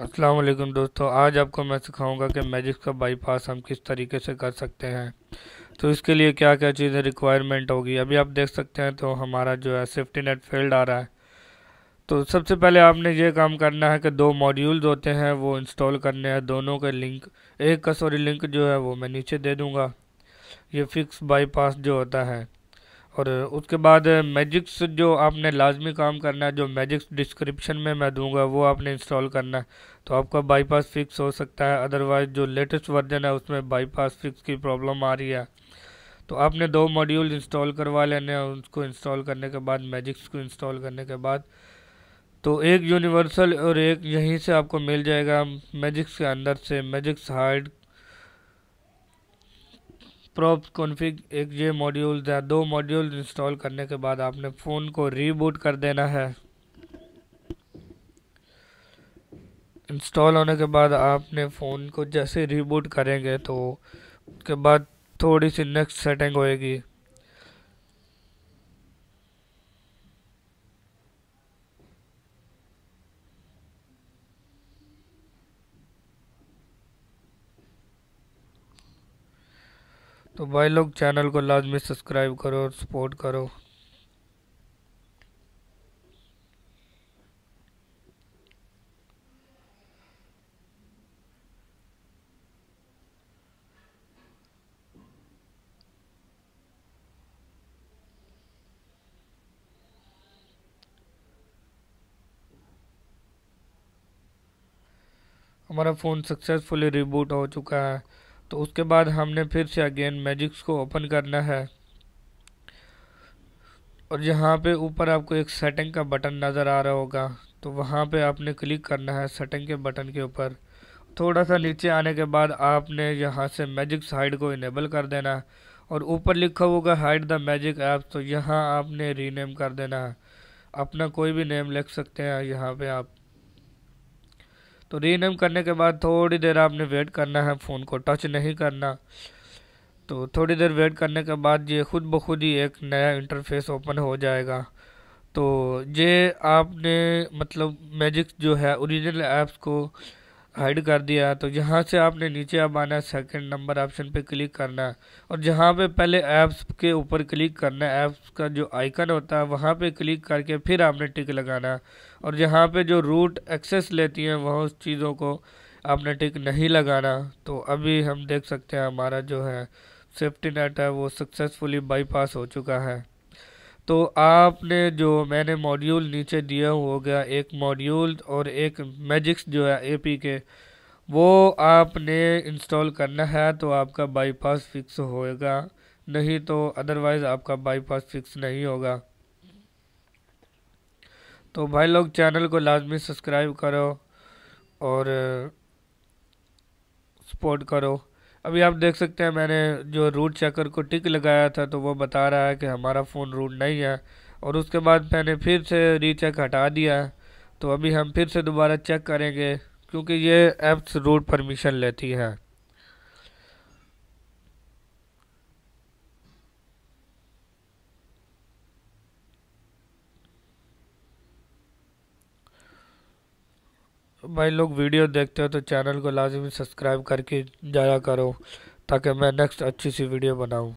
अस्सलाम वालेकुम दोस्तों आज आपको मैं सिखाऊंगा कि मैजिक का बाईपास हम किस तरीके से कर सकते हैं तो इसके लिए क्या क्या चीज़ें रिक्वायरमेंट होगी अभी आप देख सकते हैं तो हमारा जो है सेफ्टी नेट फेल्ड आ रहा है तो सबसे पहले आपने ये काम करना है कि दो मॉड्यूल्स होते हैं वो इंस्टॉल करने हैं दोनों के लिंक एक का सॉरी लिंक जो है वो मैं नीचे दे दूँगा ये फिक्स बाईपास जो होता है और उसके बाद मैजिक्स जो आपने लाजमी काम करना है जो मैजिक्स डिस्क्रिप्शन में मैं दूंगा वो आपने इंस्टॉल करना है तो आपका बाईपास फिक्स हो सकता है अदरवाइज़ जो लेटेस्ट वर्जन है उसमें बाईपास फिक्स की प्रॉब्लम आ रही है तो आपने दो मॉड्यूल इंस्टॉल करवा लेने हैं उसको इंस्टॉल करने के बाद मैजिक्स को इंस्टॉल करने के बाद तो एक यूनिवर्सल और एक यहीं से आपको मिल जाएगा मैजिक्स के अंदर से मैजिक्स हार्ड प्रॉप कॉन्फ़िग एक जे मॉड्यूल या दो मॉड्यूल इंस्टॉल करने के बाद आपने फ़ोन को रीबूट कर देना है इंस्टॉल होने के बाद आपने फ़ोन को जैसे रीबूट करेंगे तो उसके बाद थोड़ी सी नेक्स्ट सेटिंग होएगी तो भाई लोग चैनल को लाजमी सब्सक्राइब करो और सपोर्ट करो हमारा फ़ोन सक्सेसफुली रिबूट हो चुका है तो उसके बाद हमने फिर से अगेन मैजिक्स को ओपन करना है और यहाँ पे ऊपर आपको एक सेटिंग का बटन नज़र आ रहा होगा तो वहाँ पे आपने क्लिक करना है सेटिंग के बटन के ऊपर थोड़ा सा नीचे आने के बाद आपने यहाँ से मैजिक्स हाइड को इनेबल कर देना और ऊपर लिखा होगा हाइड द मैजिक ऐप तो यहाँ आपने रीनेम कर देना है अपना कोई भी नेम लिख सकते हैं यहाँ पे आप तो रीनेम करने के बाद थोड़ी देर आपने वेट करना है फ़ोन को टच नहीं करना तो थोड़ी देर वेट करने के बाद ये खुद ब खुद ही एक नया इंटरफेस ओपन हो जाएगा तो ये आपने मतलब मैजिक जो है ओरिजिनल ऐप्स को हाइड कर दिया तो यहाँ से आपने नीचे अब आना है सेकेंड नंबर ऑप्शन पे क्लिक करना है और जहाँ पे पहले ऐप्स के ऊपर क्लिक करना है ऐप्स का जो आइकन होता है वहाँ पे क्लिक करके फिर आपने टिक लगाना और जहाँ पे जो रूट एक्सेस लेती हैं वह उस चीज़ों को आपने टिक नहीं लगाना तो अभी हम देख सकते हैं हमारा जो है सेफ्टी नेट है वो सक्सेसफुली बाईपास हो चुका है तो आपने जो मैंने मॉड्यूल नीचे दिया गया एक मॉड्यूल और एक मैजिक्स जो है ए पी के वो आपने इंस्टॉल करना है तो आपका बाईपास फिक्स होएगा नहीं तो अदरवाइज़ आपका बाईपास फिक्स नहीं होगा तो भाई लोग चैनल को लाजमी सब्सक्राइब करो और सपोर्ट करो अभी आप देख सकते हैं मैंने जो रूट चेकर को टिक लगाया था तो वो बता रहा है कि हमारा फ़ोन रूट नहीं है और उसके बाद मैंने फिर से रीचेक हटा दिया तो अभी हम फिर से दोबारा चेक करेंगे क्योंकि ये ऐप्स रूट परमिशन लेती हैं भाई लोग वीडियो देखते हो तो चैनल को लाजमी सब्सक्राइब करके जाया करो ताकि मैं नेक्स्ट अच्छी सी वीडियो बनाऊँ